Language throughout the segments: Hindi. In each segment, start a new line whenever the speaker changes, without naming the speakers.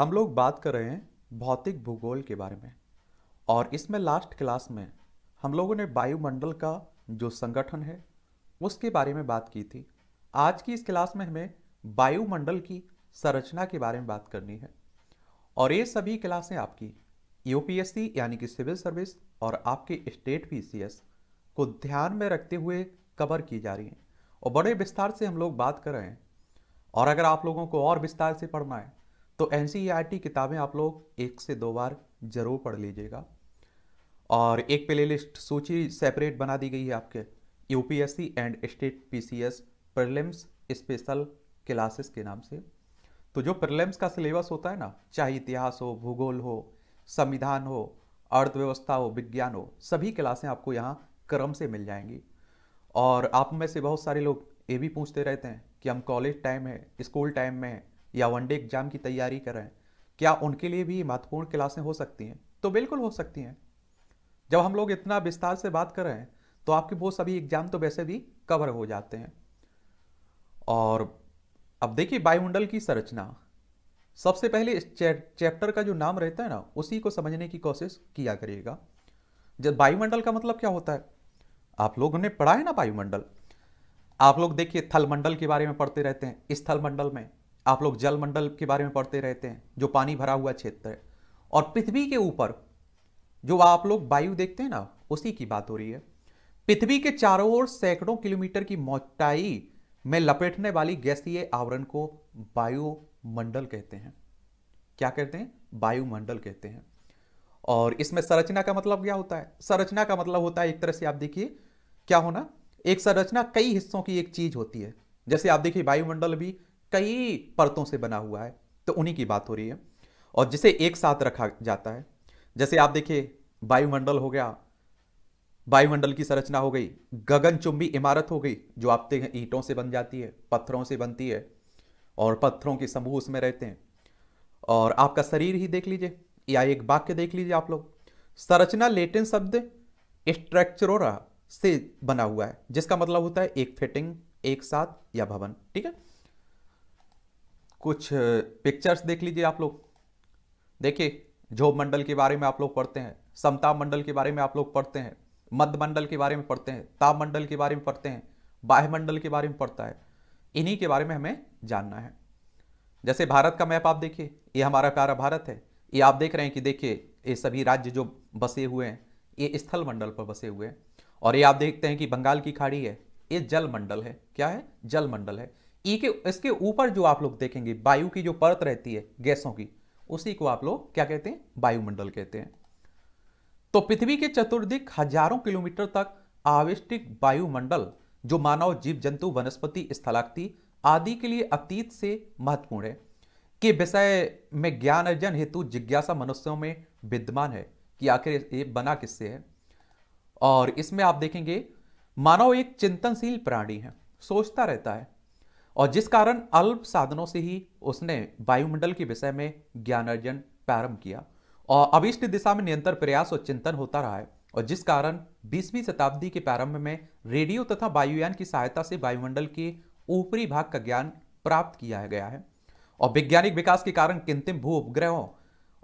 हम लोग बात कर रहे हैं भौतिक भूगोल के बारे में और इसमें लास्ट क्लास में हम लोगों ने वायुमंडल का जो संगठन है उसके बारे में बात की थी आज की इस क्लास में हमें वायुमंडल की संरचना के बारे में बात करनी है और ये सभी क्लासें आपकी यूपीएससी यानी कि सिविल सर्विस और आपके स्टेट पीसीएस को ध्यान में रखते हुए कवर की जा रही हैं और बड़े विस्तार से हम लोग बात कर रहे हैं और अगर आप लोगों को और विस्तार से पढ़ना है तो एन e किताबें आप लोग एक से दो बार ज़रूर पढ़ लीजिएगा और एक प्ले लिस्ट सूची सेपरेट बना दी गई है आपके UPSC and state PCS prelims special classes के नाम से तो जो प्रीलिम्स का सिलेबस होता है ना चाहे इतिहास हो भूगोल हो संविधान हो अर्थव्यवस्था हो विज्ञान हो सभी क्लासें आपको यहाँ क्रम से मिल जाएंगी और आप में से बहुत सारे लोग ये भी पूछते रहते हैं कि हम कॉलेज टाइम है स्कूल टाइम में है या वनडे एग्जाम की तैयारी कर रहे हैं क्या उनके लिए भी महत्वपूर्ण क्लासें हो सकती हैं तो बिल्कुल हो सकती हैं जब हम लोग इतना विस्तार से बात कर रहे हैं तो आपके वो सभी एग्जाम तो वैसे भी कवर हो जाते हैं और अब देखिए वायुमंडल की संरचना सबसे पहले इस चैप्टर का जो नाम रहता है ना उसी को समझने की कोशिश किया करिएगा जब वायुमंडल का मतलब क्या होता है आप लोगों ने पढ़ा है ना वायुमंडल आप लोग देखिए थलमंडल के बारे में पढ़ते रहते हैं इस थलमंडल में आप लोग जल मंडल के बारे में पढ़ते रहते हैं जो पानी भरा हुआ क्षेत्र है और पृथ्वी के ऊपर जो आप लोग वायु देखते हैं ना उसी की बात हो रही है पृथ्वी के चारों ओर सैकड़ों किलोमीटर की मोटाई में लपेटने वाली गैसीय आवरण को वायुमंडल कहते हैं क्या कहते हैं वायुमंडल कहते हैं और इसमें संरचना का मतलब क्या होता है संरचना का मतलब होता है एक तरह से आप देखिए क्या होना एक संरचना कई हिस्सों की एक चीज होती है जैसे आप देखिए वायुमंडल भी कई परतों से बना हुआ है तो उन्हीं की बात हो रही है और जिसे एक साथ रखा जाता है जैसे आप देखिए वायुमंडल हो गया वायुमंडल की संरचना हो गई गगनचुंबी इमारत हो गई जो आप देखते ईंटों से बन जाती है पत्थरों से बनती है और पत्थरों के समूह उसमें रहते हैं और आपका शरीर ही देख लीजिए या एक वाक्य देख लीजिए आप लोग संरचना लेटिन शब्द स्ट्रक्चरोरा से बना हुआ है जिसका मतलब होता है एक फिटिंग एक साथ या भवन ठीक है कुछ पिक्चर्स देख लीजिए आप लोग देखिए झोप मंडल के बारे में आप लोग पढ़ते हैं समता मंडल के बारे में आप लोग पढ़ते हैं मध्य मंडल के बारे में पढ़ते हैं ताप मंडल के बारे में पढ़ते हैं बाह्य मंडल के बारे में पढ़ता है इन्हीं के बारे में हमें जानना है जैसे भारत का मैप आप देखिए ये हमारा प्यारा भारत है ये आप देख रहे हैं कि देखिए ये सभी राज्य जो बसे हुए हैं ये स्थल मंडल पर बसे हुए हैं और ये आप देखते हैं कि बंगाल की खाड़ी है ये जल मंडल है क्या है जल मंडल है ई e के इसके ऊपर जो आप लोग देखेंगे वायु की जो परत रहती है गैसों की उसी को आप लोग क्या कहते हैं वायुमंडल कहते हैं तो पृथ्वी के चतुर्दिक हजारों किलोमीटर तक आविष्टिक वायुमंडल जो मानव जीव जंतु वनस्पति स्थलाक्ति आदि के लिए अतीत से महत्वपूर्ण है के विषय में ज्ञान अर्जन हेतु जिज्ञासा मनुष्यों में विद्यमान है कि आखिर ये बना किससे है और इसमें आप देखेंगे मानव एक चिंतनशील प्राणी है सोचता रहता है और जिस कारण अल्प साधनों से ही उसने वायुमंडल के विषय में ज्ञानार्जन प्रारंभ किया और अभिष्ट दिशा में निरंतर प्रयास और चिंतन होता रहा है और जिस कारण 20वीं शताब्दी के प्रारंभ में रेडियो तथा वायुयान की सहायता से वायुमंडल के ऊपरी भाग का ज्ञान प्राप्त किया गया है और वैज्ञानिक विकास के कारण किंतिम भू उपग्रहों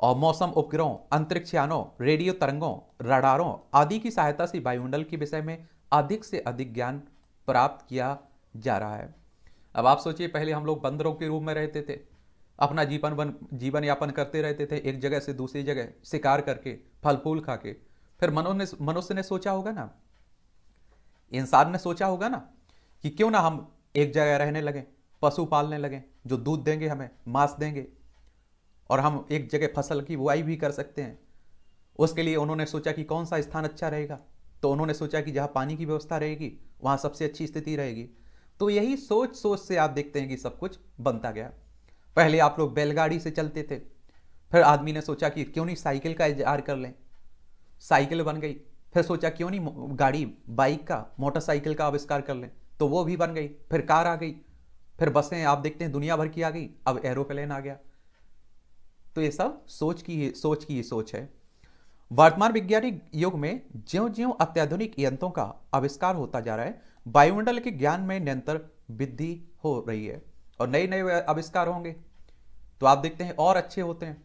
और मौसम उपग्रहों अंतरिक्षयानों रेडियो तरंगों रडारों आदि की सहायता से वायुमंडल के विषय में अधिक से अधिक ज्ञान प्राप्त किया जा रहा है अब आप सोचिए पहले हम लोग बंदरों के रूप में रहते थे अपना जीवन बन जीवन यापन करते रहते थे एक जगह से दूसरी जगह शिकार करके फल फूल खा के फिर मनो ने मनुष्य ने सोचा होगा ना इंसान ने सोचा होगा ना कि क्यों ना हम एक जगह रहने लगें पशु पालने लगें जो दूध देंगे हमें मांस देंगे और हम एक जगह फसल की बुआई भी कर सकते हैं उसके लिए उन्होंने सोचा कि कौन सा स्थान अच्छा रहेगा तो उन्होंने सोचा कि जहाँ पानी की व्यवस्था रहेगी वहाँ सबसे अच्छी स्थिति रहेगी तो यही सोच सोच से आप देखते हैं कि सब कुछ बनता गया पहले आप लोग बैलगाड़ी से चलते थे फिर आदमी ने सोचा कि क्यों नहीं साइकिल का इजहार कर लें साइकिल बन गई फिर सोचा क्यों नहीं गाड़ी बाइक का मोटरसाइकिल का आविष्कार कर लें तो वो भी बन गई फिर कार आ गई फिर बसें आप देखते हैं दुनिया भर की आ गई अब एरोप्लेन आ गया तो ये सब सोच की ही सोच की ही सोच है वर्तमान वैज्ञानिक युग में ज्यो ज्यो अत्याधुनिक यंत्रों का आविष्कार होता जा रहा है वायुमंडल के ज्ञान में निरंतर वृद्धि हो रही है और नए नए आविष्कार होंगे तो आप देखते हैं और अच्छे होते हैं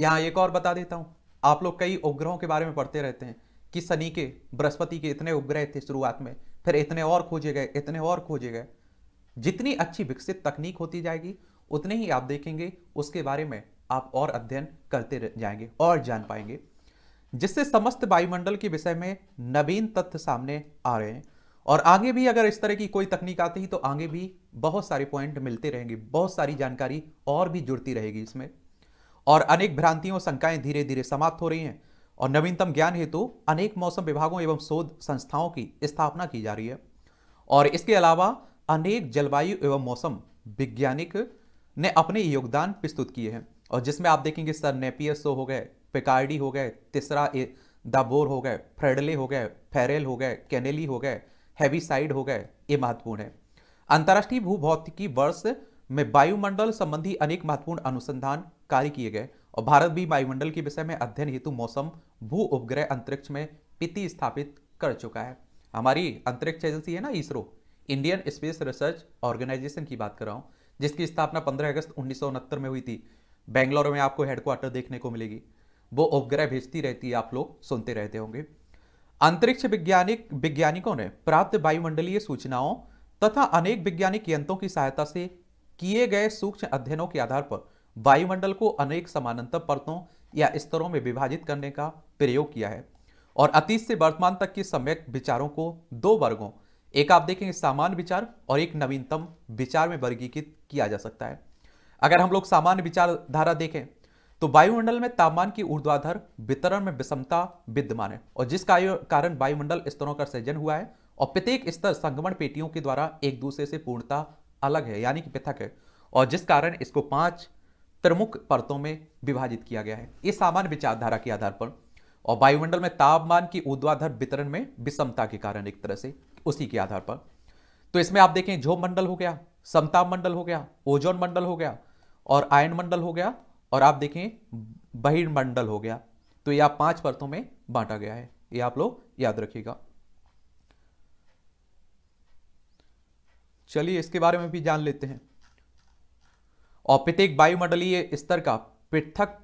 यहाँ एक और बता देता हूँ आप लोग कई उपग्रहों के बारे में पढ़ते रहते हैं कि शनि के बृहस्पति के इतने उपग्रह थे शुरुआत में फिर इतने और खोजे गए इतने और खोजे गए जितनी अच्छी विकसित तकनीक होती जाएगी उतने ही आप देखेंगे उसके बारे में आप और अध्ययन करते जाएंगे और जान पाएंगे जिससे समस्त वायुमंडल के विषय में नवीन तथ्य सामने आ रहे हैं और आगे भी अगर इस तरह की कोई तकनीक आती है तो आगे भी बहुत सारे पॉइंट मिलते रहेंगे बहुत सारी जानकारी और भी जुड़ती रहेगी इसमें और अनेक भ्रांतियों शंकाएं धीरे धीरे समाप्त हो रही हैं और नवीनतम ज्ञान हेतु अनेक मौसम विभागों एवं शोध संस्थाओं की स्थापना की जा रही है और इसके अलावा अनेक जलवायु एवं मौसम वैज्ञानिक ने अपने योगदान प्रस्तुत किए हैं और जिसमें आप देखेंगे सर नेपियस हो गए पिकार्डी हो गए तीसरा दाबोर हो गए फ्रेडले हो गए फेरेल हो गए कैनेली हो गए साइड हो गए ये महत्वपूर्ण है अंतर्राष्ट्रीय भूभौतिकी वर्ष में वायुमंडल संबंधी अनेक महत्वपूर्ण अनुसंधान कार्य किए गए और भारत भी वायुमंडल के विषय में अध्ययन हेतु मौसम भू उपग्रह अंतरिक्ष में पिति स्थापित कर चुका है हमारी अंतरिक्ष एजेंसी है ना ISRO Indian space research organisation की बात कर रहा हूँ जिसकी स्थापना 15 अगस्त उन्नीस में हुई थी बेंगलोर में आपको हेडक्वार्टर देखने को मिलेगी वो उपग्रह भेजती रहती है आप लोग सुनते रहते होंगे अंतरिक्ष विज्ञानिक वैज्ञानिकों ने प्राप्त वायुमंडलीय सूचनाओं तथा अनेक वैज्ञानिक यंत्रों की सहायता से किए गए सूक्ष्म अध्ययनों के आधार पर वायुमंडल को अनेक समानांतर परतों या स्तरों में विभाजित करने का प्रयोग किया है और अतीत से वर्तमान तक के सम्यक विचारों को दो वर्गों एक आप देखेंगे सामान्य विचार और एक नवीनतम विचार में वर्गीकृत किया जा सकता है अगर हम लोग सामान्य विचारधारा देखें तो वायुमंडल में तापमान की ऊर्ध्वाधर वितरण में विषमता विद्यमान है और जिस कारण वायुमंडल स्तरों का सृजन हुआ है और प्रत्येक स्तर संक्रमण पेटियों के द्वारा एक दूसरे से पूर्णता अलग है यानी कि पृथक है और जिस कारण इसको पांच त्रिमुख परतों में विभाजित किया गया है ये सामान्य विचारधारा के आधार पर और वायुमंडल में तापमान की ऊर्ध्वाधर वितरण में विषमता के कारण एक तरह से उसी के आधार पर तो इसमें आप देखें झोम मंडल हो गया समताप मंडल हो गया ओजोन मंडल हो गया और आयन मंडल हो गया और आप देखें बहिर्मंडल हो गया तो यह पांच परतों में बांटा गया है ये आप लोग याद रखिएगा चलिए इसके बारे में भी जान लेते हैं और प्रत्येक वायुमंडलीय स्तर का पृथक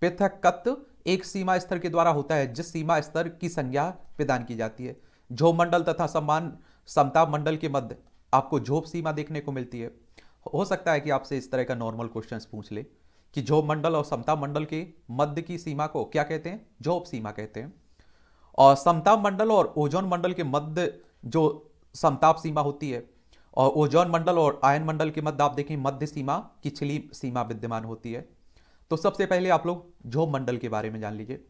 पृथकत्व एक सीमा स्तर के द्वारा होता है जिस सीमा स्तर की संज्ञा प्रदान की जाती है झोप मंडल तथा सम्मान समताप मंडल के मध्य आपको झोप सीमा देखने को मिलती है हो सकता है कि आपसे इस तरह का नॉर्मल क्वेश्चन पूछ ले कि जोब मंडल और समता मंडल के मध्य की सीमा को क्या कहते हैं जोब सीमा कहते हैं और समताप मंडल और ओजोन मंडल के मध्य जो समताप सीमा होती है और ओजोन मंडल और आयन मंडल के मध्य आप देखें मध्य सीमा किचली सीमा विद्यमान होती है तो सबसे पहले आप लोग जो मंडल के बारे में जान लीजिए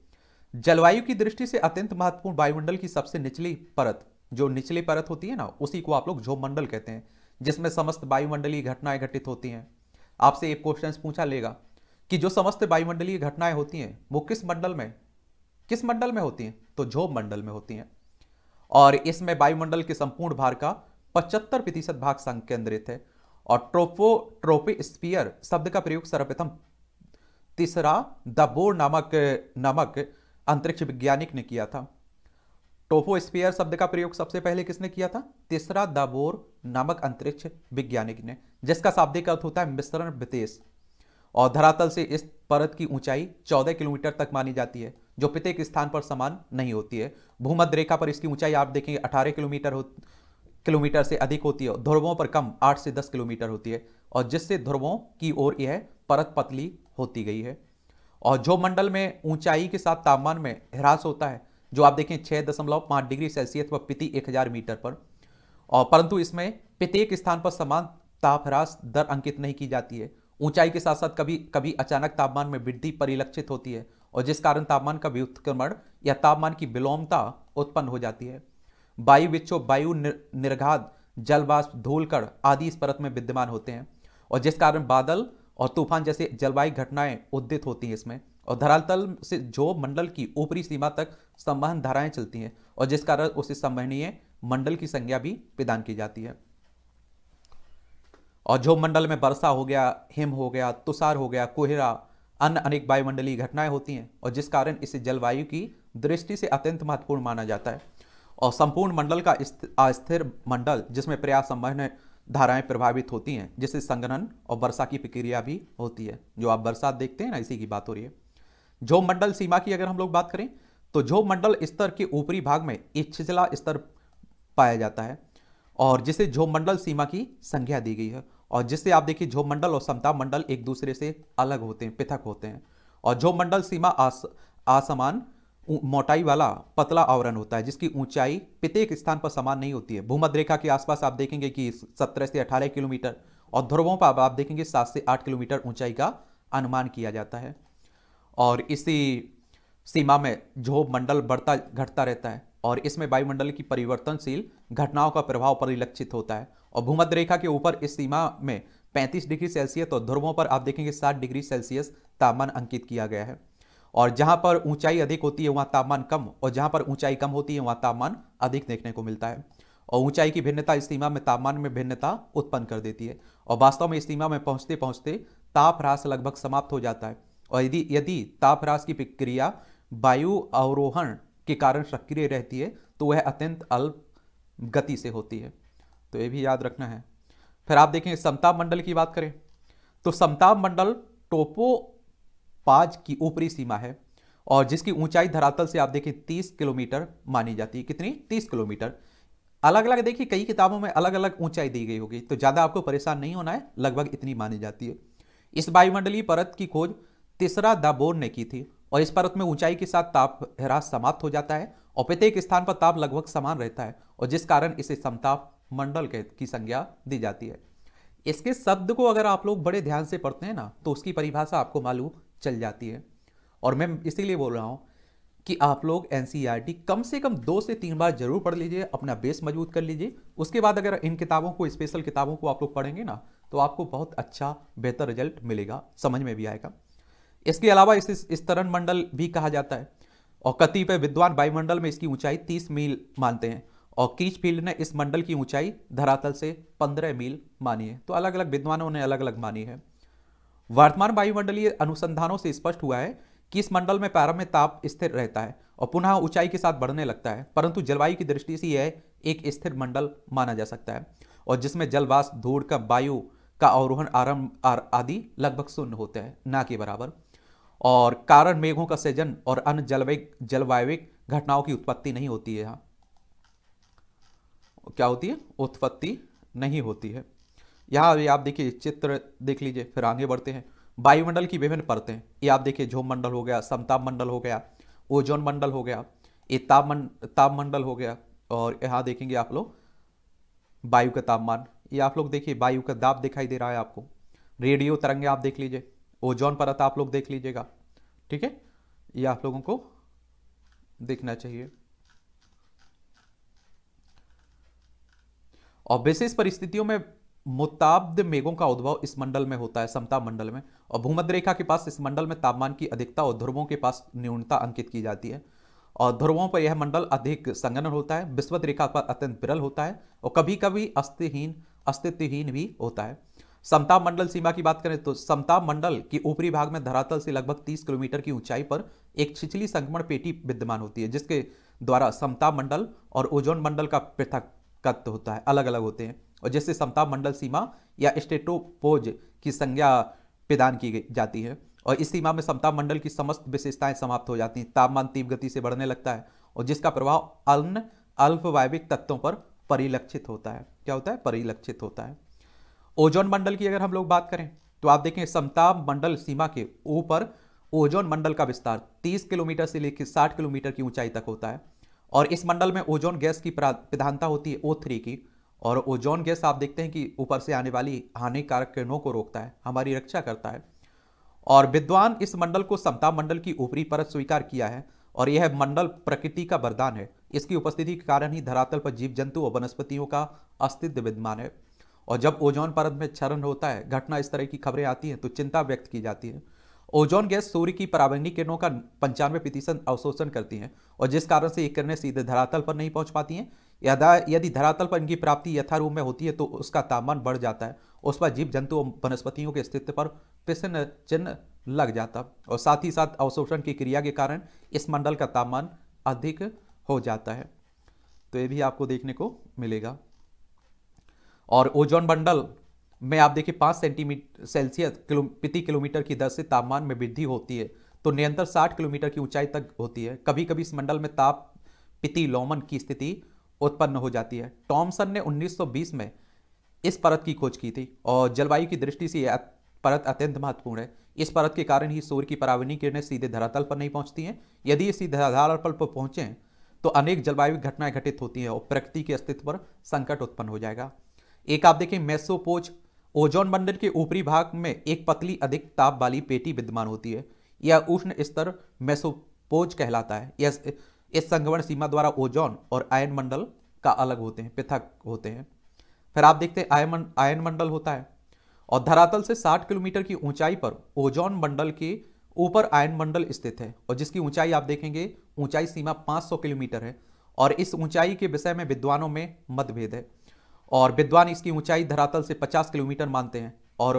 जलवायु की दृष्टि से अत्यंत महत्वपूर्ण वायुमंडल की सबसे निचली परत जो निचली परत होती है ना उसी को आप लोग जो मंडल कहते हैं जिसमें समस्त वायुमंडलीय घटनाएं घटित होती हैं आपसे एक क्वेश्चन पूछा लेगा कि जो समस्त वायुमंडलीय घटनाएं होती हैं वो किस मंडल में किस मंडल में होती हैं तो झोप मंडल में होती हैं और इसमें वायुमंडल के संपूर्ण भार का पचहत्तर प्रतिशत भाग संकेंद्रित है और ट्रोपो ट्रोपिस्फियर शब्द का प्रयोग सर्वप्रथम तीसरा द बोर नामक नामक अंतरिक्ष वैज्ञानिक ने किया था टोपोस्फीयर शब्द का प्रयोग सबसे पहले किसने किया था तीसरा दाबोर नामक अंतरिक्ष वैज्ञानिक ने जिसका शाब्दिक अर्थ होता है मिश्रण वितेश और धरातल से इस परत की ऊंचाई 14 किलोमीटर तक मानी जाती है जो प्रत्येक स्थान पर समान नहीं होती है भूमध्य रेखा पर इसकी ऊंचाई आप देखेंगे 18 किलोमीटर हो किलोमीटर से अधिक होती है ध्रुवों पर कम 8 से 10 किलोमीटर होती है और जिससे ध्रुवों की ओर यह परत पतली होती गई है और जो मंडल में ऊंचाई के साथ तापमान में ह्रास होता है जो आप देखें छः दशमलव डिग्री सेल्सियस पर प्रति एक हज़ार मीटर पर और परंतु इसमें प्रत्येक स्थान पर समान ताप ह्रास दर अंकित नहीं की जाती है ऊंचाई के साथ साथ कभी कभी अचानक तापमान में वृद्धि परिलक्षित होती है और जिस कारण तापमान का व्युत्क्रमण या तापमान की विलोमता उत्पन्न हो जाती है वायु विक्षोभ वायु निर्घात जलवाष्प धूलकड़ आदि इस परत में विद्यमान होते हैं और जिस कारण बादल और तूफान जैसे जलवायु घटनाएं उद्दित होती हैं इसमें और धरातल से जो मंडल की ऊपरी सीमा तक संवहन धाराएं चलती हैं और जिस कारण उसे संवहनीय मंडल की संज्ञा भी प्रदान की जाती है और जो मंडल में वर्षा हो गया हिम हो गया तुषार हो गया कोहरा अन्य अनेक वायुमंडलीय घटनाएं होती हैं और जिस कारण इसे जलवायु की दृष्टि से अत्यंत महत्वपूर्ण माना जाता है और संपूर्ण मंडल का अस्थिर मंडल जिसमें प्रयास संबंध धाराएं प्रभावित होती हैं जिससे संगनन और वर्षा की प्रक्रिया भी होती है जो आप बरसात देखते हैं ना इसी की बात हो रही है जो मंडल सीमा की अगर हम लोग बात करें तो जो मंडल स्तर के ऊपरी भाग में एक छिछला स्तर पाया जाता है और जिसे जो मंडल सीमा की संख्या दी गई है और जिससे आप देखिए झोप मंडल और समता मंडल एक दूसरे से अलग होते हैं पृथक होते हैं और झोप मंडल सीमा आस, असमान मोटाई वाला पतला आवरण होता है जिसकी ऊंचाई प्रत्येक स्थान पर समान नहीं होती है भूमध्य रेखा के आसपास आप देखेंगे कि 17 से 18 किलोमीटर और ध्रुवों पर आप देखेंगे 7 से 8 किलोमीटर ऊंचाई का अनुमान किया जाता है और इसी सीमा में झोप मंडल बढ़ता घटता रहता है और इसमें वायुमंडल की परिवर्तनशील घटनाओं का प्रभाव परिलक्षित होता है और भूमध्य रेखा के ऊपर इस सीमा में 35 डिग्री सेल्सियस और ध्रुवों पर आप देखेंगे 60 डिग्री सेल्सियस तापमान अंकित किया गया है और जहां पर ऊंचाई अधिक होती है वहां तापमान कम और जहां पर ऊंचाई कम होती है वहां तापमान अधिक देखने को मिलता है और ऊंचाई की भिन्नता इस सीमा में तापमान में भिन्नता उत्पन्न कर देती है और वास्तव में इस सीमा में पहुंचते पहुंचते ताप ह्रास लगभग समाप्त हो जाता है और यदि यदि ताप ह्रास की प्रक्रिया वायु अवरोहण के कारण सक्रिय रहती है तो वह अत्यंत अल्प गति से होती है तो ये भी याद रखना है फिर आप देखें समताप मंडल की बात करें तो समताप मंडल टोपो पाज की ऊपरी सीमा है और जिसकी ऊंचाई धरातल से आप देखें 30 किलोमीटर मानी जाती है कितनी 30 किलोमीटर अलग अलग देखिए कई किताबों में अलग अलग ऊंचाई दी गई होगी तो ज़्यादा आपको परेशान नहीं होना है लगभग इतनी मानी जाती है इस वायुमंडलीय परत की खोज तीसरा दाबोर ने की थी और इस पर्वत में ऊंचाई के साथ ताप ह्रास समाप्त हो जाता है और प्रत्येक स्थान पर ताप लगभग समान रहता है और जिस कारण इसे समताप मंडल की संज्ञा दी जाती है इसके शब्द को अगर आप लोग बड़े ध्यान से पढ़ते हैं ना तो उसकी परिभाषा आपको मालूम चल जाती है और मैं इसीलिए बोल रहा हूँ कि आप लोग एन e कम से कम दो से तीन बार जरूर पढ़ लीजिए अपना बेस मजबूत कर लीजिए उसके बाद अगर इन किताबों को स्पेशल किताबों को आप लोग पढ़ेंगे ना तो आपको बहुत अच्छा बेहतर रिजल्ट मिलेगा समझ में भी आएगा इसके अलावा इसे स्तरण मंडल भी कहा जाता है और कतिपय विद्वान वायुमंडल में इसकी ऊंचाई 30 मील मानते हैं और कीच फील्ड ने इस मंडल की ऊंचाई धरातल से 15 मील मानी है तो अलग अलग विद्वानों ने अलग अलग मानी है वर्तमान वायुमंडलीय अनुसंधानों से स्पष्ट हुआ है कि इस मंडल में प्रारंभ में ताप स्थिर रहता है और पुनः ऊंचाई के साथ बढ़ने लगता है परंतु जलवायु की दृष्टि से यह एक स्थिर मंडल माना जा सकता है और जिसमें जलवास धूड़ का वायु का अवरोहन आरंभ आदि लगभग शून्य होता है ना के बराबर और कारण मेघों का सृजन और अन्य जलवायु जलवायविक घटनाओं की उत्पत्ति नहीं होती है यहाँ क्या होती है उत्पत्ति नहीं होती है यहाँ अभी आप देखिए चित्र देख लीजिए फिर आगे बढ़ते हैं वायुमंडल की विभिन्न परतें ये आप देखिए झोम मंडल हो गया समताप मंडल हो गया ओजोन मंडल हो गया ये ताप तापमंडल हो गया और यहाँ देखेंगे आप लोग वायु का तापमान ये आप लोग देखिए वायु का दाब दिखाई दे रहा है आपको रेडियो तरंगे आप देख लीजिए ओजोन परत आप लोग देख लीजिएगा ठीक है ये आप लोगों को देखना चाहिए और विशेष परिस्थितियों में मुताब्द मेघों का उद्भव इस मंडल में होता है समता मंडल में और भूमध्य रेखा के पास इस मंडल में तापमान की अधिकता और ध्रुवों के पास न्यूनता अंकित की जाती है और ध्रुवों पर यह मंडल अधिक संगन होता है विस्वत रेखा पर अत्यंत विरल होता है और कभी कभी अस्तहीन अस्तित्वहीन भी होता है समता मंडल सीमा की बात करें तो समता मंडल के ऊपरी भाग में धरातल से लगभग 30 किलोमीटर की ऊंचाई पर एक छिछली संक्रमण पेटी विद्यमान होती है जिसके द्वारा समता मंडल और ओजोन मंडल का पृथकत्व होता है अलग अलग होते हैं और जैसे समता मंडल सीमा या स्टेटोपोज की संज्ञा प्रदान की जाती है और इस सीमा में समता मंडल की समस्त विशेषताएं समाप्त हो जाती हैं तापमान तीव्र गति से बढ़ने लगता है और जिसका प्रभाव अन्य अल्पवायविक तत्वों पर परिलक्षित होता है क्या होता है परिलक्षित होता है ओजोन मंडल की अगर हम लोग बात करें तो आप देखें समताप मंडल सीमा के ऊपर ओजोन मंडल का विस्तार 30 किलोमीटर से लेकर 60 किलोमीटर की ऊंचाई तक होता है और इस मंडल में ओजोन गैस की प्रधानता होती है ओ थ्री की और ओजोन गैस आप देखते हैं कि ऊपर से आने वाली हानिकारक किरणों को रोकता है हमारी रक्षा करता है और विद्वान इस मंडल को समताप मंडल की ऊपरी परत स्वीकार किया है और यह मंडल प्रकृति का वरदान है इसकी उपस्थिति के कारण ही धरातल पर जीव जंतु और वनस्पतियों का अस्तित्व विद्यमान है और जब ओजोन परत में क्षरण होता है घटना इस तरह की खबरें आती हैं तो चिंता व्यक्त की जाती है ओजोन गैस सूर्य की पराबैंगनी किरणों का पंचानवे प्रतिशत अवशोषण करती हैं और जिस कारण से ये किरणें सीधे धरातल पर नहीं पहुंच पाती हैं यदा यदि धरातल पर इनकी प्राप्ति यथारूप में होती है तो उसका तापमान बढ़ जाता है उस पर जीव जंतु और वनस्पतियों के अस्तित्व पर प्रसन्न चिन्ह लग जाता और साथ ही साथ अवशोषण की क्रिया के कारण इस मंडल का तापमान अधिक हो जाता है तो ये भी आपको देखने को मिलेगा और ओजोन बंडल में आप देखिए पाँच सेंटीमीटर सेल्सियस किलो प्रति किलोमीटर की दर से तापमान में वृद्धि होती है तो निरंतर साठ किलोमीटर की ऊंचाई तक होती है कभी कभी इस मंडल में ताप पिति लोमन की स्थिति उत्पन्न हो जाती है टॉमसन ने 1920 में इस परत की खोज की थी और जलवायु की दृष्टि से यह परत अत्यंत महत्वपूर्ण है इस परत के कारण ही सूर्य की परावनी किरणें सीधे धरातल पर नहीं पहुंचती हैं यदि ये सीधे धरातल पर पहुंचें तो अनेक जलवायु घटनाएं घटित होती हैं और प्रकृति के अस्तित्व पर संकट उत्पन्न हो जाएगा एक आप देखें मेसोपोज ओजोन मंडल के ऊपरी भाग में एक पतली अधिक ताप वाली पेटी विद्यमान होती है यह उष्ण स्तर मेसोपोज कहलाता है यह इस संगमण सीमा द्वारा ओजोन और आयन मंडल का अलग होते हैं पृथक होते हैं फिर आप देखते हैं आयन आयन मंडल होता है और धरातल से 60 किलोमीटर की ऊंचाई पर ओजोन मंडल के ऊपर आयन मंडल स्थित है और जिसकी ऊंचाई आप देखेंगे ऊंचाई सीमा 500 किलोमीटर है और इस ऊंचाई के विषय में विद्वानों में मतभेद है और विद्वान इसकी ऊंचाई धरातल से 50 किलोमीटर मानते हैं और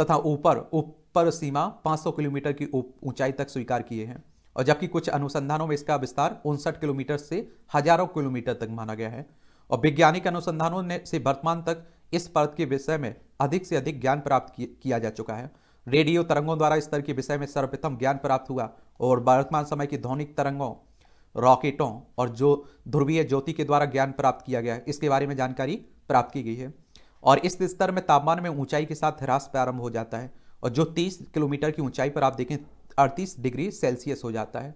तथा ऊपर ऊपर सीमा 500 किलोमीटर की ऊंचाई तक स्वीकार किए हैं और जबकि कुछ अनुसंधानों में इसका विस्तार उनसठ किलोमीटर से हजारों किलोमीटर तक माना गया है और वैज्ञानिक अनुसंधानों ने से वर्तमान तक इस परत के विषय में अधिक से अधिक ज्ञान प्राप्त किया जा चुका है रेडियो तरंगों द्वारा इस तरह के विषय में सर्वप्रथम ज्ञान प्राप्त हुआ और वर्तमान समय की ध्वनिक तरंगों रॉकेटों और जो ध्रुवीय ज्योति के द्वारा ज्ञान प्राप्त किया गया इसके बारे में जानकारी प्राप्त की गई है और इस स्तर में तापमान में ऊंचाई के साथ ह्रास प्रारंभ हो जाता है और जो 30 किलोमीटर की ऊंचाई पर आप देखें 38 डिग्री सेल्सियस हो जाता है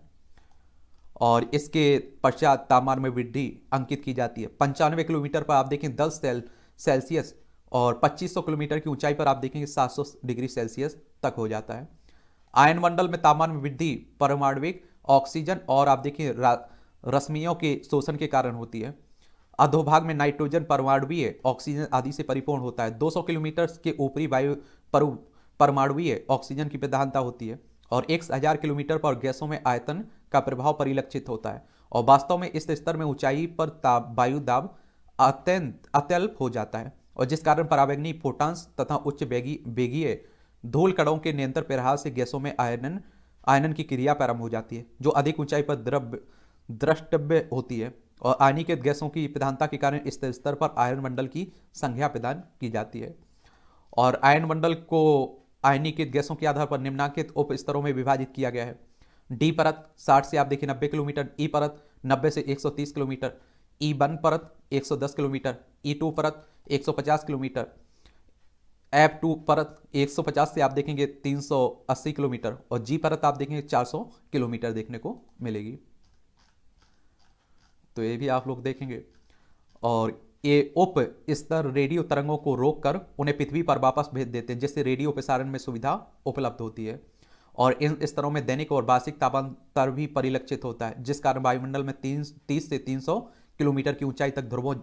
और इसके पश्चात तापमान में वृद्धि अंकित की जाती है पंचानवे किलोमीटर पर आप देखें दस सेल सेल्सियस और 2500 किलोमीटर की ऊंचाई पर आप देखेंगे 700 डिग्री सेल्सियस तक हो जाता है आयन मंडल में तापमान में वृद्धि परमाणविक ऑक्सीजन और आप देखिए रश्मियों के शोषण के कारण होती है अधोभाग में नाइट्रोजन परमाणुवीय ऑक्सीजन आदि से परिपूर्ण होता है 200 किलोमीटर के ऊपरी वायु पर परमाणुवीय ऑक्सीजन की प्रधानता होती है और एक हजार किलोमीटर पर गैसों में आयतन का प्रभाव परिलक्षित होता है और वास्तव में इस स्तर में ऊंचाई पर ताप वायु दाब अत्यंत अत्यल्प हो जाता है और जिस कारण परावैग्नि फोटांस तथा उच्च बेगी बेगीय धूल कणों के नियंत्रण प्रहार से गैसों में आयनन आयनन की क्रिया प्रारंभ हो जाती है जो अधिक ऊंचाई पर द्रव्य द्रष्टव्य होती है और के गैसों की प्रधानता के कारण इस स्तर पर आयन मंडल की संख्या प्रदान की जाती है और आयन मंडल को के गैसों के आधार पर निम्नांकित उप स्तरों में विभाजित किया गया है डी परत 60 से आप देखिए 90 किलोमीटर ई परत 90 से 130 किलोमीटर ई वन परत 110 किलोमीटर ई टू परत 150 किलोमीटर एफ टू परत 150 से आप देखेंगे 380 किलोमीटर और जी परत आप देखेंगे 400 किलोमीटर देखने को मिलेगी तो ये भी आप लोग देखेंगे और ये उप स्तर रेडियो तरंगों को रोककर उन्हें पृथ्वी पर वापस भेज देते हैं जिससे रेडियो प्रसारण में सुविधा उपलब्ध होती है और इन स्तरों में दैनिक और वार्षिक तापांतर भी परिलक्षित होता है जिस कारण वायुमंडल में तीन तीस से तीन सौ किलोमीटर की ऊंचाई तक ध्रुवों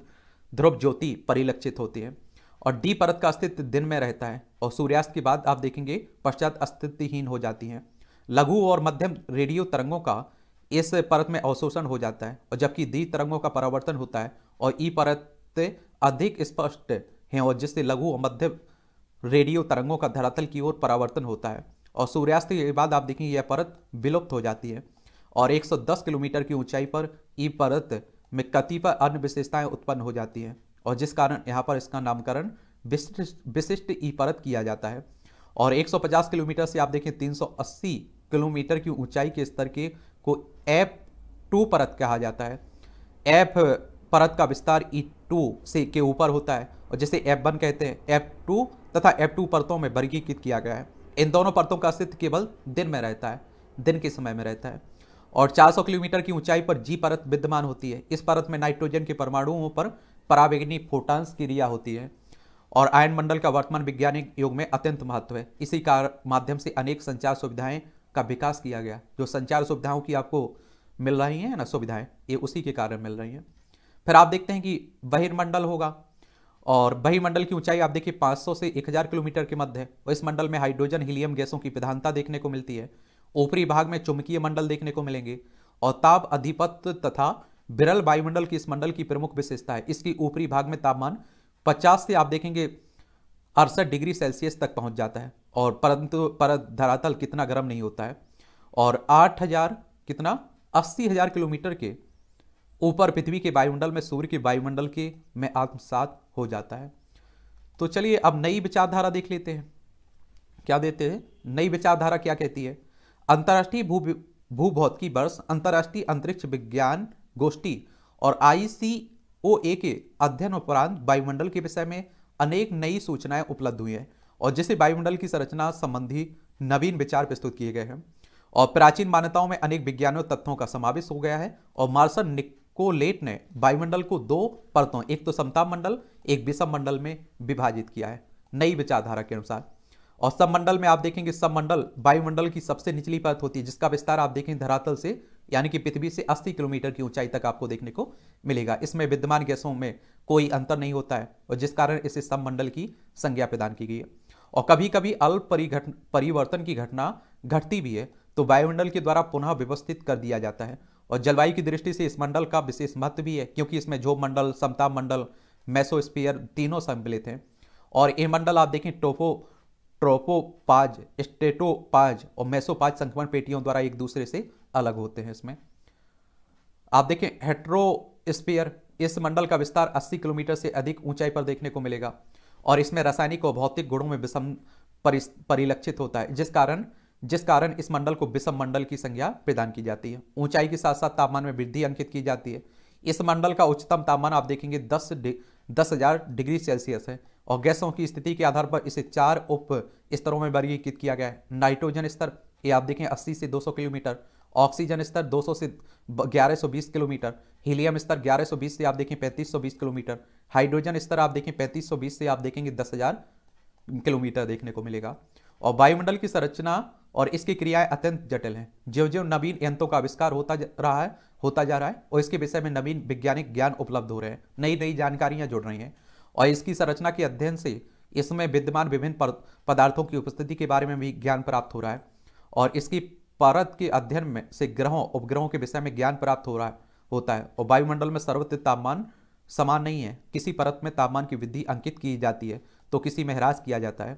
ध्रुव ज्योति परिलक्षित होती है और डी परत का अस्तित्व दिन में रहता है और सूर्यास्त के बाद आप देखेंगे पश्चात अस्तित्वहीन हो जाती हैं लघु और मध्यम रेडियो तरंगों का इस परत में अवशोषण हो जाता है और जबकि दी तरंगों का परावर्तन होता है और ई परत अधिक स्पष्ट हैं और जिससे लघु और मध्य रेडियो तरंगों का धरातल की ओर परावर्तन होता है और सूर्यास्त के बाद आप देखेंगे यह परत विलुप्त हो जाती है और 110 किलोमीटर की ऊंचाई पर ई परत में कतिपय अन्य विशेषताएँ उत्पन्न हो जाती हैं और जिस कारण यहाँ पर इसका नामकरण विशिष्ट विशिष्ट ई परत किया जाता है और एक किलोमीटर से आप देखें तीन किलोमीटर की ऊंचाई के स्तर के को एफ टू परत कहा जाता है एफ परत का विस्तार ई e टू से के ऊपर होता है और जिसे एफ वन कहते हैं एफ टू तथा एफ टू परतों में वर्गीकृत किया गया है इन दोनों परतों का अस्तित्व केवल दिन में रहता है दिन के समय में रहता है और 400 किलोमीटर की ऊंचाई पर जी परत विद्यमान होती है इस परत में नाइट्रोजन के परमाणुओं पर पराबेगनी फोटांस क्रिया होती है और आयन मंडल का वर्तमान वैज्ञानिक युग में अत्यंत महत्व है इसी कार माध्यम से अनेक संचार सुविधाएं का विकास किया गया जो संचार सुविधाओं की आपको मिल रही हैं ना सुविधाएं ये उसी के कारण मिल रही हैं फिर आप देखते हैं कि बहिर्मंडल होगा और बहिमंडल की ऊंचाई आप देखिए 500 से 1000 किलोमीटर के मध्य है और इस मंडल में हाइड्रोजन हीलियम गैसों की प्रधानता देखने को मिलती है ऊपरी भाग में चुंबकीय मंडल देखने को मिलेंगे और ताप अधिपत तथा विरल वायुमंडल की इस मंडल की प्रमुख विशेषता है इसकी ऊपरी भाग में तापमान पचास से आप देखेंगे अड़सठ डिग्री सेल्सियस तक पहुंच जाता है और परंतु पर धरातल कितना गर्म नहीं होता है और आठ हज़ार कितना अस्सी हज़ार किलोमीटर के ऊपर पृथ्वी के वायुमंडल में सूर्य के वायुमंडल के में आत्मसात हो जाता है तो चलिए अब नई विचारधारा देख लेते हैं क्या देते हैं नई विचारधारा क्या कहती है अंतर्राष्ट्रीय भू भूभौतिकी वर्ष अंतर्राष्ट्रीय अंतरिक्ष विज्ञान गोष्ठी और आई के अध्ययन उपरांत वायुमंडल के विषय में अनेक नई सूचनाएं उपलब्ध हुई हैं और जिसे वायुमंडल की संरचना संबंधी नवीन विचार प्रस्तुत किए गए हैं और प्राचीन मान्यताओं में अनेक विज्ञानों तथ्यों का समावेश हो गया है और मार्सल निकोलेट ने वायुमंडल को दो परतों एक तो समता मंडल एक विषम मंडल में विभाजित किया है नई विचारधारा के अनुसार और सब मंडल में आप देखेंगे सब मंडल वायुमंडल की सबसे निचली परत होती है जिसका विस्तार आप देखें धरातल से यानी कि पृथ्वी से 80 किलोमीटर की ऊंचाई तक आपको देखने को मिलेगा इसमें विद्यमान गैसों में कोई अंतर नहीं होता है और जिस कारण इसे मंडल की संज्ञा प्रदान की गई है और कभी कभी अल्प परिघट परिवर्तन की घटना घटती भी है तो वायुमंडल के द्वारा पुनः व्यवस्थित कर दिया जाता है और जलवायु की दृष्टि से इस मंडल का विशेष महत्व भी है क्योंकि इसमें जो मंडल समताप मंडल मैसोस्पियर तीनों सम्मिलित हैं और ये मंडल आप देखें टोपो ट्रोपोपाज स्टेटोपाज और मैसोपाज संक्रमण पेटियों द्वारा एक दूसरे से अलग होते हैं इसमें आप देखें हेट्रो इस मंडल का विस्तार 80 किलोमीटर से अधिक ऊंचाई पर देखने को मिलेगा और इसमें रासायनिक और भौतिक गुणों में विषम परिलक्षित होता है जिस कारण जिस कारण इस मंडल को विषम मंडल की संज्ञा प्रदान की जाती है ऊंचाई के साथ साथ तापमान में वृद्धि अंकित की जाती है इस मंडल का उच्चतम तापमान आप देखेंगे दस दस हजार डिग्री सेल्सियस है और गैसों की स्थिति के आधार पर इसे चार उप स्तरों में वर्गीकृत किया गया है नाइट्रोजन स्तर ये आप देखें 80 से 200 किलोमीटर ऑक्सीजन स्तर 200 से 1120 किलोमीटर हीलियम स्तर 1120 से आप देखें 3520 किलोमीटर हाइड्रोजन स्तर आप देखें 3520 से आप देखेंगे 10,000 किलोमीटर देखने को मिलेगा और वायुमंडल की संरचना और इसकी क्रियाएं अत्यंत जटिल हैं ज्यो ज्यो नवीन यंत्रों का आविष्कार होता रहा है होता जा रहा है और इसके विषय में नवीन वैज्ञानिक ज्ञान उपलब्ध हो रहे हैं नई नई जानकारियां जुड़ रही हैं और इसकी संरचना के अध्ययन से इसमें विद्यमान विभिन्न पदार्थों की उपस्थिति के बारे में भी ज्ञान प्राप्त हो रहा है और इसकी परत के अध्ययन में से ग्रहों उपग्रहों के विषय में ज्ञान प्राप्त हो रहा होता है और वायुमंडल में सर्वत्र तापमान समान नहीं है किसी परत में तापमान की वृद्धि अंकित की जाती है तो किसी में ह्रास किया जाता है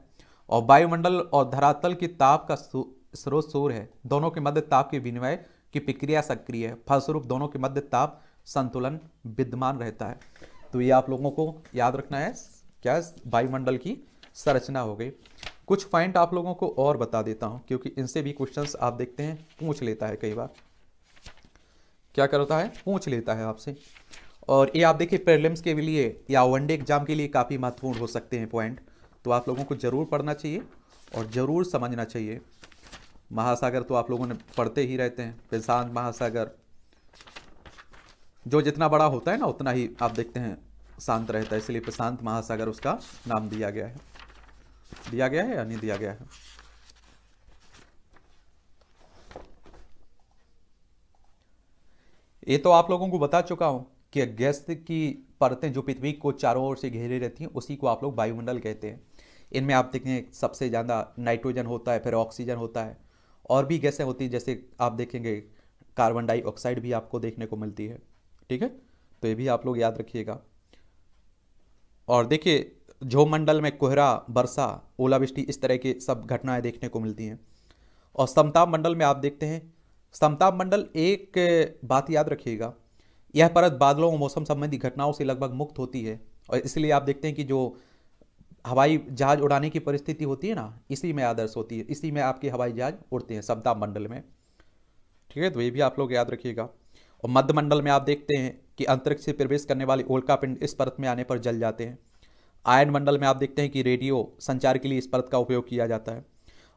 और वायुमंडल और धरातल के ताप का स्रोत सूर है दोनों के मध्य ताप के विनिमय की प्रक्रिया सक्रिय है फलस्वरूप दोनों के मध्य ताप संतुलन विद्यमान रहता है तो ये आप लोगों को याद रखना है क्या वायुमंडल की संरचना हो गई कुछ पॉइंट आप लोगों को और बता देता हूं क्योंकि इनसे भी क्वेश्चन आप देखते हैं पूछ लेता है कई बार क्या करता है पूछ लेता है आपसे और ये आप देखिए प्रेलिम्स के लिए या वनडे एग्जाम के लिए काफ़ी महत्वपूर्ण हो सकते हैं पॉइंट तो आप लोगों को ज़रूर पढ़ना चाहिए और ज़रूर समझना चाहिए महासागर तो आप लोगों ने पढ़ते ही रहते हैं प्रशांत महासागर जो जितना बड़ा होता है ना उतना ही आप देखते हैं शांत रहता है इसलिए प्रशांत महासागर उसका नाम दिया गया है दिया गया है या नहीं दिया गया है ये तो आप लोगों को बता चुका हूं कि गैस की परतें जो पृथ्वी को चारों ओर से घेरे रहती हैं उसी को आप लोग वायुमंडल कहते हैं इनमें आप देखें सबसे ज़्यादा नाइट्रोजन होता है फिर ऑक्सीजन होता है और भी गैसें होती हैं जैसे आप देखेंगे कार्बन डाइऑक्साइड भी आपको देखने को मिलती है ठीक है तो ये भी आप लोग याद रखिएगा और देखिए झोमंडल में कोहरा वर्षा ओलावृष्टि इस तरह के सब घटनाएं देखने को मिलती हैं और समताप मंडल में आप देखते हैं समताप मंडल एक बात याद रखिएगा यह परत बादलों और मौसम संबंधी घटनाओं से लगभग मुक्त होती है और इसलिए आप देखते हैं कि जो हवाई जहाज उड़ाने की परिस्थिति होती है ना इसी में आदर्श होती है इसी में आपके हवाई जहाज उड़ते हैं समताप मंडल में ठीक है तो ये भी आप लोग याद रखिएगा और मध्यमंडल में आप देखते हैं कि अंतरिक्ष से प्रवेश करने वाली ओलका पिंड इस परत में आने पर जल जाते हैं आयन मंडल में आप देखते हैं कि रेडियो संचार के लिए इस परत का उपयोग किया जाता है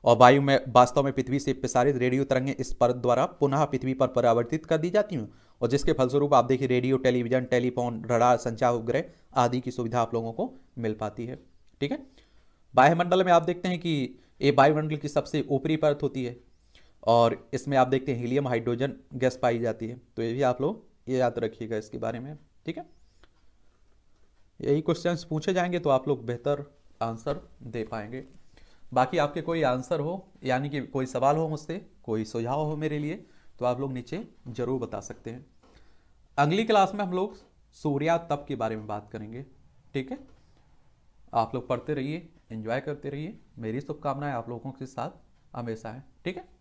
और वायु में वास्तव में पृथ्वी से प्रसारित रेडियो तरंगें इस परत द्वारा पुनः पृथ्वी पर परावर्तित कर दी जाती हैं और जिसके फलस्वरूप आप देखिए रेडियो टेलीविजन टेलीफोन रडार संचार उपग्रह आदि की सुविधा आप लोगों को मिल पाती है ठीक है वायुमंडल में आप देखते हैं कि ये वायुमंडल की सबसे ऊपरी परत होती है और इसमें आप देखते हैं हीलियम हाइड्रोजन गैस पाई जाती है तो ये भी आप लोग ये याद रखिएगा इसके बारे में ठीक है यही क्वेश्चंस पूछे जाएंगे तो आप लोग बेहतर आंसर दे पाएंगे बाकी आपके कोई आंसर हो यानी कि कोई सवाल हो मुझसे कोई सुझाव हो मेरे लिए तो आप लोग नीचे ज़रूर बता सकते हैं अगली क्लास में हम लोग सूर्या तप के बारे में बात करेंगे ठीक है आप लोग पढ़ते रहिए एंजॉय करते रहिए मेरी शुभकामनाएं आप लोगों के साथ हमेशा हैं ठीक है